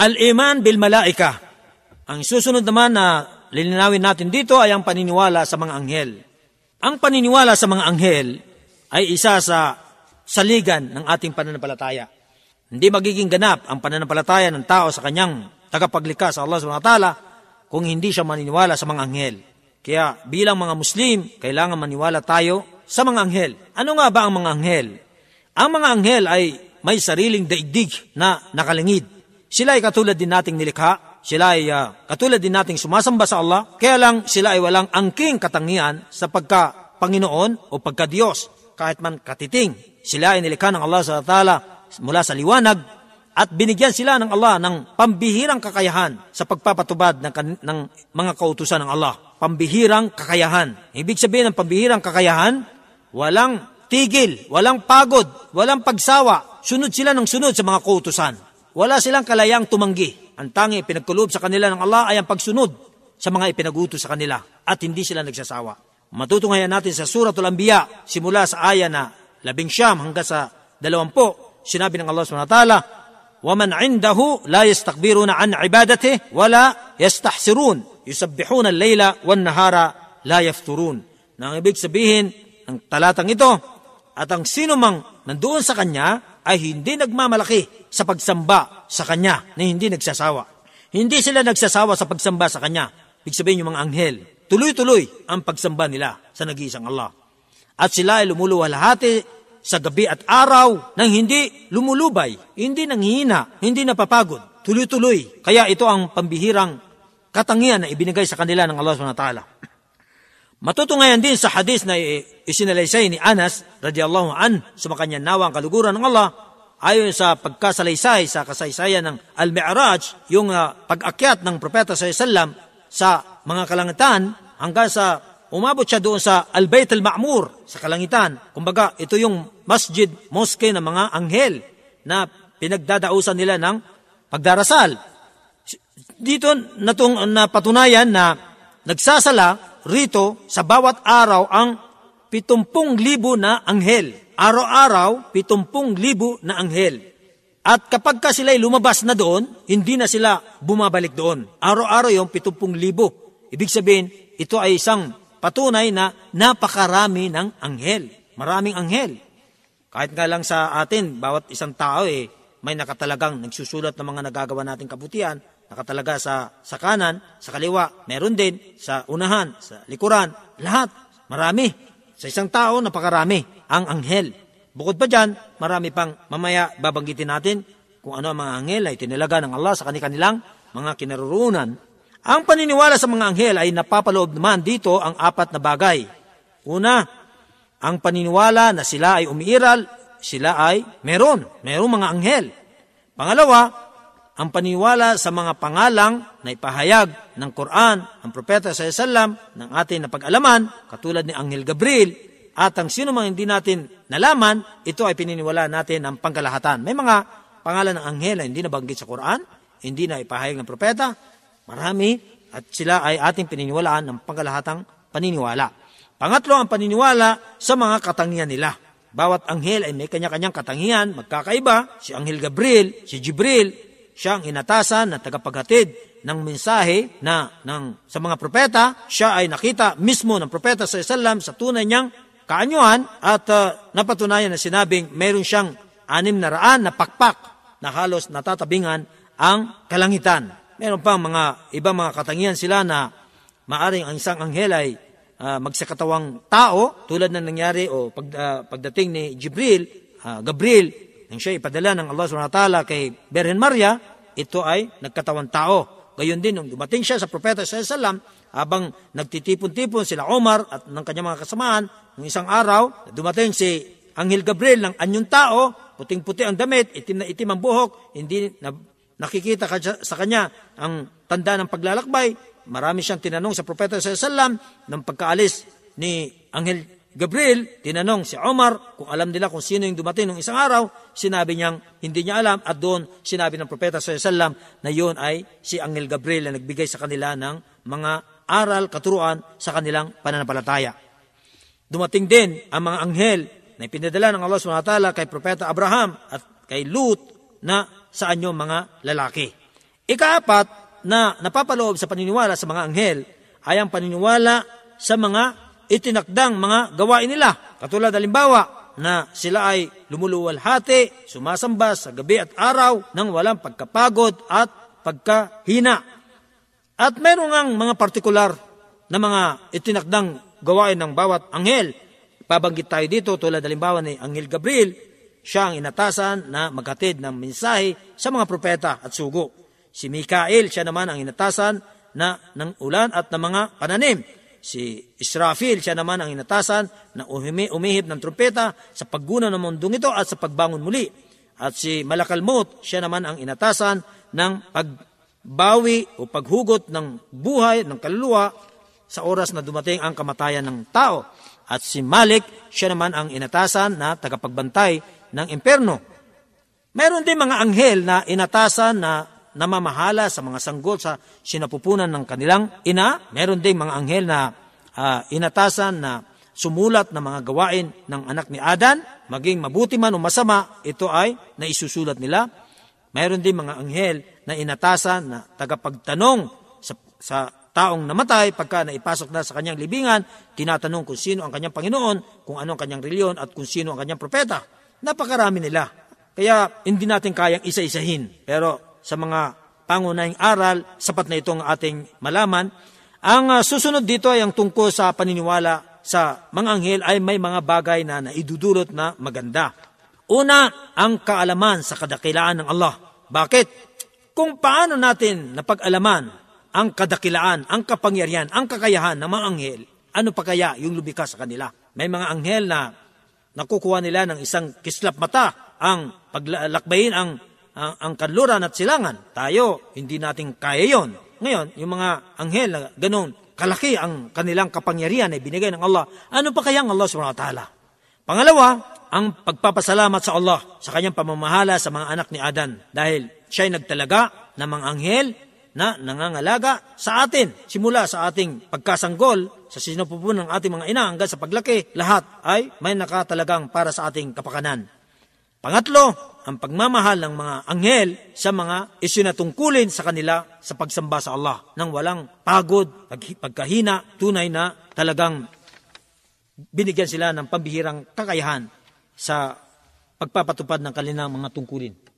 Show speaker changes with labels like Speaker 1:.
Speaker 1: Al-iman bil malaika. Ang susunod naman na lilinawin natin dito ay ang paniniwala sa mga anghel. Ang paniniwala sa mga anghel ay isa sa saligan ng ating pananampalataya. Hindi magiging ganap ang pananampalataya ng tao sa kanyang tagapaglikha sa Allah subhanahu wa ta'ala kung hindi siya maniniwala sa mga anghel. Kaya bilang mga Muslim, kailangan maniwala tayo sa mga anghel. Ano nga ba ang mga anghel? Ang mga anghel ay may sariling daigdig na nakalingid sila ay katulad din nating nilikha, sila ay uh, katulad din nating sumasamba sa Allah, kaya lang sila ay walang angking katangian sa pagka Panginoon o pagka Diyos, kahit man katiting. Sila ay nilikha ng Allah sa Ta'ala mula sa liwanag at binigyan sila ng Allah ng pambihirang kakayahan sa pagpapatubad ng, kan- ng mga kautusan ng Allah. Pambihirang kakayahan. Ibig sabihin ng pambihirang kakayahan, walang tigil, walang pagod, walang pagsawa. Sunod sila ng sunod sa mga kautusan. Wala silang kalayang tumanggi. Ang tangi pinagkulob sa kanila ng Allah ay ang pagsunod sa mga ipinaguto sa kanila at hindi sila nagsasawa. Matutunghayan natin sa Suratul Anbiya simula sa aya na labing siyam hanggang sa dalawampo. Sinabi ng Allah subhanahu wa ta'ala, وَمَنْ عِنْدَهُ لَا يَسْتَكْبِرُونَ عَنْ عِبَادَتِهِ وَلَا يَسْتَحْسِرُونَ يُسَبِّحُونَ اللَّيْلَ وَالنَّهَارَ لَا يَفْتُرُونَ na ang ibig sabihin ng talatang ito at ang sino mang nandoon sa kanya ay hindi nagmamalaki sa pagsamba sa Kanya na hindi nagsasawa. Hindi sila nagsasawa sa pagsamba sa Kanya. Ibig sabihin yung mga anghel, tuloy-tuloy ang pagsamba nila sa nag-iisang Allah. At sila ay lumuluwalhati sa gabi at araw nang hindi lumulubay, hindi nanghihina, hindi napapagod, tuloy-tuloy. Kaya ito ang pambihirang katangian na ibinigay sa kanila ng Allah SWT. Matutunghayan din sa hadis na isinalaysay ni Anas radiyallahu an sumakanya nawa ang kaluguran ng Allah ayon sa pagkasalaysay sa kasaysayan ng Al-Mi'raj, yung uh, pag-akyat ng propeta sa Islam sa mga kalangitan hanggang sa umabot siya doon sa Al-Bayt al-Ma'mur sa kalangitan. Kumbaga, ito yung masjid, mosque ng mga anghel na pinagdadausan nila ng pagdarasal. Dito natong napatunayan na nagsasala rito sa bawat araw ang 70,000 na anghel. Araw-araw, 70,000 na anghel. At kapag ka sila'y lumabas na doon, hindi na sila bumabalik doon. Araw-araw yung 70,000. Ibig sabihin, ito ay isang patunay na napakarami ng anghel. Maraming anghel. Kahit nga lang sa atin, bawat isang tao eh, may nakatalagang nagsusulat ng mga nagagawa nating kabutihan, nakatalaga sa, sa kanan, sa kaliwa, meron din, sa unahan, sa likuran, lahat, marami. Sa isang tao, napakarami, ang anghel. Bukod pa dyan, marami pang mamaya babanggitin natin kung ano ang mga anghel ay tinilaga ng Allah sa kanilang mga kinaruroonan. Ang paniniwala sa mga anghel ay napapaloob naman dito ang apat na bagay. Una, ang paniniwala na sila ay umiiral sila ay meron. Merong mga anghel. Pangalawa, ang paniwala sa mga pangalang na ipahayag ng Quran, ang Propeta sa Islam, ng ating napag-alaman, katulad ni Anghel Gabriel, at ang sino mang hindi natin nalaman, ito ay pininiwala natin ng pangkalahatan. May mga pangalan ng anghel na hindi nabanggit sa Quran, hindi na ipahayag ng propeta, marami, at sila ay ating pininiwalaan ng pangkalahatang paniniwala. Pangatlo ang paniniwala sa mga katangian nila. Bawat anghel ay may kanya-kanyang katangian, magkakaiba. Si Anghel Gabriel, si Jibril, siya ang inatasan na tagapaghatid ng mensahe na ng, sa mga propeta. Siya ay nakita mismo ng propeta sa Islam sa tunay niyang kaanyuhan at uh, napatunayan na sinabing mayroon siyang anim na raan na pakpak na halos natatabingan ang kalangitan. Meron pang mga ibang mga katangian sila na maaring ang isang anghel ay uh, magsakatawang tao tulad ng nangyari o pag, uh, pagdating ni Jibril, uh, Gabriel, nang siya ipadala ng Allah subhanahu ta'ala kay Berhen Maria, ito ay nagkatawang tao. Gayon din, nung dumating siya sa Propeta sallam, habang nagtitipon-tipon sila Omar at ng kanyang mga kasamaan, ng isang araw, dumating si Anghel Gabriel ng anyong tao, puting-puti ang damit, itim na itim ang buhok, hindi na, nakikita sa kanya ang tanda ng paglalakbay, Marami siyang tinanong sa propeta sa salam ng pagkaalis ni Anghel Gabriel, tinanong si Omar kung alam nila kung sino yung dumating nung isang araw, sinabi niyang hindi niya alam at doon sinabi ng propeta sa salam na yun ay si Anghel Gabriel na nagbigay sa kanila ng mga aral, katuruan sa kanilang pananampalataya. Dumating din ang mga anghel na ipinadala ng Allah SWT kay Propeta Abraham at kay Lut na saan yung mga lalaki. Ikaapat, na napapaloob sa paniniwala sa mga anghel ay ang paniniwala sa mga itinakdang mga gawain nila. Katulad halimbawa na sila ay lumuluwalhati, sumasamba sa gabi at araw ng walang pagkapagod at pagkahina. At meron ang mga partikular na mga itinakdang gawain ng bawat anghel. Pabanggit tayo dito tulad halimbawa ni Anghel Gabriel, siya ang inatasan na maghatid ng mensahe sa mga propeta at sugo. Si Mikael, siya naman ang inatasan na ng ulan at ng mga pananim. Si Israfil, siya naman ang inatasan na umihib, umihib ng trumpeta sa pagguna ng mundong ito at sa pagbangon muli. At si Malakalmot, siya naman ang inatasan ng pagbawi o paghugot ng buhay, ng kaluluwa sa oras na dumating ang kamatayan ng tao. At si Malik, siya naman ang inatasan na tagapagbantay ng imperno. Meron din mga anghel na inatasan na namamahala sa mga sanggol sa sinapupunan ng kanilang ina. Meron ding mga anghel na uh, inatasan na sumulat ng mga gawain ng anak ni Adan, maging mabuti man o masama, ito ay naisusulat nila. Mayroon din mga anghel na inatasan na tagapagtanong sa, sa taong namatay pagka naipasok na sa kanyang libingan, tinatanong kung sino ang kanyang Panginoon, kung anong kanyang reliyon at kung sino ang kanyang propeta. Napakarami nila. Kaya hindi natin kayang isa-isahin. Pero sa mga pangunahing aral, sapat na itong ating malaman. Ang ah, susunod dito ay ang tungkol sa paniniwala sa mga anghel ay may mga bagay na naidudulot na maganda. Una, ang kaalaman sa kadakilaan ng Allah. Bakit? Kung paano natin napag-alaman ang kadakilaan, ang kapangyarihan, ang kakayahan ng mga anghel, ano pa kaya yung lumika sa kanila? May mga anghel na nakukuha nila ng isang kislap mata ang paglalakbayin ang ang, ang kanluran at silangan. Tayo, hindi natin kaya yon. Ngayon, yung mga anghel na ganun, kalaki ang kanilang kapangyarihan ay binigay ng Allah. Ano pa kaya ang Allah subhanahu wa ta'ala? Pangalawa, ang pagpapasalamat sa Allah sa kanyang pamamahala sa mga anak ni Adan dahil siya'y nagtalaga ng mga anghel na nangangalaga sa atin. Simula sa ating pagkasanggol, sa sinupupunan ng ating mga ina hanggang sa paglaki, lahat ay may nakatalagang para sa ating kapakanan. Pangatlo, ang pagmamahal ng mga anghel sa mga isinatungkulin sa kanila sa pagsamba sa Allah nang walang pagod, pagkahina, tunay na talagang binigyan sila ng pambihirang kakayahan sa pagpapatupad ng kanilang mga tungkulin.